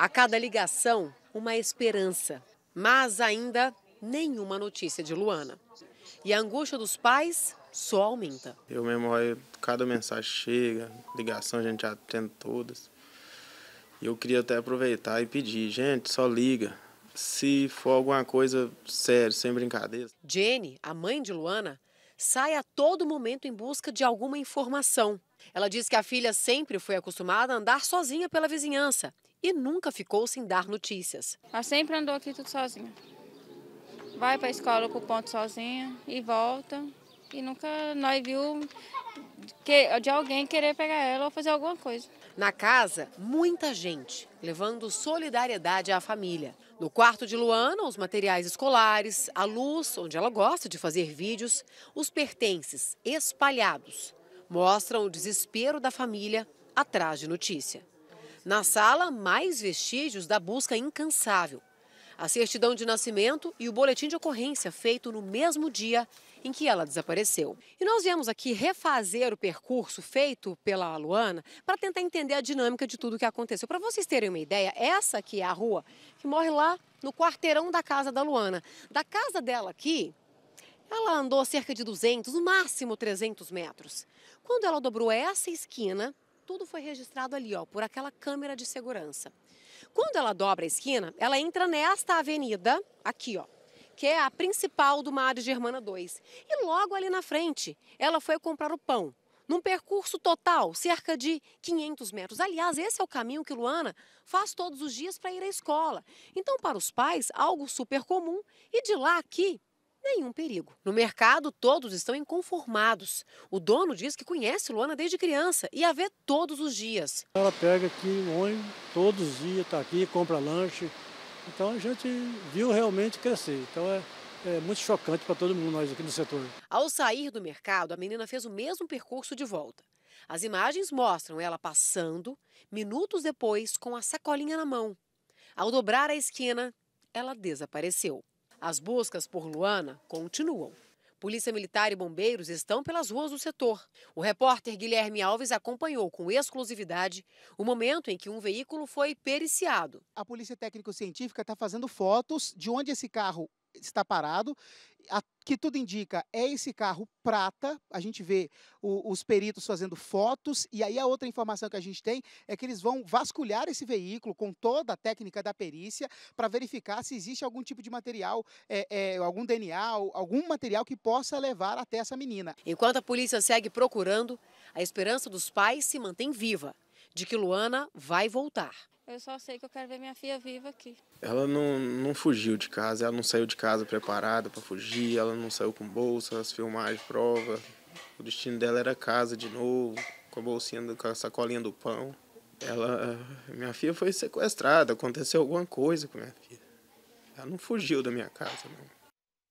A cada ligação, uma esperança, mas ainda nenhuma notícia de Luana. E a angústia dos pais só aumenta. Eu mesmo, cada mensagem chega, ligação a gente atende todas. E eu queria até aproveitar e pedir, gente, só liga. Se for alguma coisa séria, sem brincadeira. Jenny, a mãe de Luana, sai a todo momento em busca de alguma informação. Ela diz que a filha sempre foi acostumada a andar sozinha pela vizinhança e nunca ficou sem dar notícias. Ela sempre andou aqui tudo sozinha. Vai para a escola com o ponto sozinha e volta. E nunca nós viu que, de alguém querer pegar ela ou fazer alguma coisa. Na casa, muita gente, levando solidariedade à família. No quarto de Luana, os materiais escolares, a luz, onde ela gosta de fazer vídeos, os pertences espalhados mostram o desespero da família atrás de notícia. Na sala, mais vestígios da busca incansável. A certidão de nascimento e o boletim de ocorrência feito no mesmo dia em que ela desapareceu. E nós viemos aqui refazer o percurso feito pela Luana para tentar entender a dinâmica de tudo o que aconteceu. Para vocês terem uma ideia, essa aqui é a rua que morre lá no quarteirão da casa da Luana. Da casa dela aqui, ela andou cerca de 200, no máximo 300 metros. Quando ela dobrou essa esquina, tudo foi registrado ali, ó, por aquela câmera de segurança. Quando ela dobra a esquina, ela entra nesta avenida, aqui, ó, que é a principal do Mário Germana 2. E logo ali na frente, ela foi comprar o pão. Num percurso total, cerca de 500 metros. Aliás, esse é o caminho que Luana faz todos os dias para ir à escola. Então, para os pais, algo super comum. E de lá aqui, nenhum perigo. No mercado, todos estão inconformados. O dono diz que conhece Luana desde criança e a vê todos os dias. Ela pega aqui um ônibus todos os dias, está aqui, compra lanche. Então a gente viu realmente crescer. Então é, é muito chocante para todo mundo nós aqui no setor. Ao sair do mercado, a menina fez o mesmo percurso de volta. As imagens mostram ela passando, minutos depois, com a sacolinha na mão. Ao dobrar a esquina, ela desapareceu. As buscas por Luana continuam. Polícia Militar e bombeiros estão pelas ruas do setor. O repórter Guilherme Alves acompanhou com exclusividade o momento em que um veículo foi periciado. A Polícia Técnico-Científica está fazendo fotos de onde esse carro está parado. A, que tudo indica é esse carro prata. A gente vê o, os peritos fazendo fotos. E aí a outra informação que a gente tem é que eles vão vasculhar esse veículo com toda a técnica da perícia para verificar se existe algum tipo de material, é, é, algum DNA, algum material que possa levar até essa menina. Enquanto a polícia segue procurando, a esperança dos pais se mantém viva de que Luana vai voltar. Eu só sei que eu quero ver minha filha viva aqui. Ela não, não fugiu de casa, ela não saiu de casa preparada para fugir, ela não saiu com bolsa, as filmagens, prova. O destino dela era casa de novo, com a bolsinha, com a sacolinha do pão. Ela, minha filha foi sequestrada, aconteceu alguma coisa com minha filha. Ela não fugiu da minha casa, não.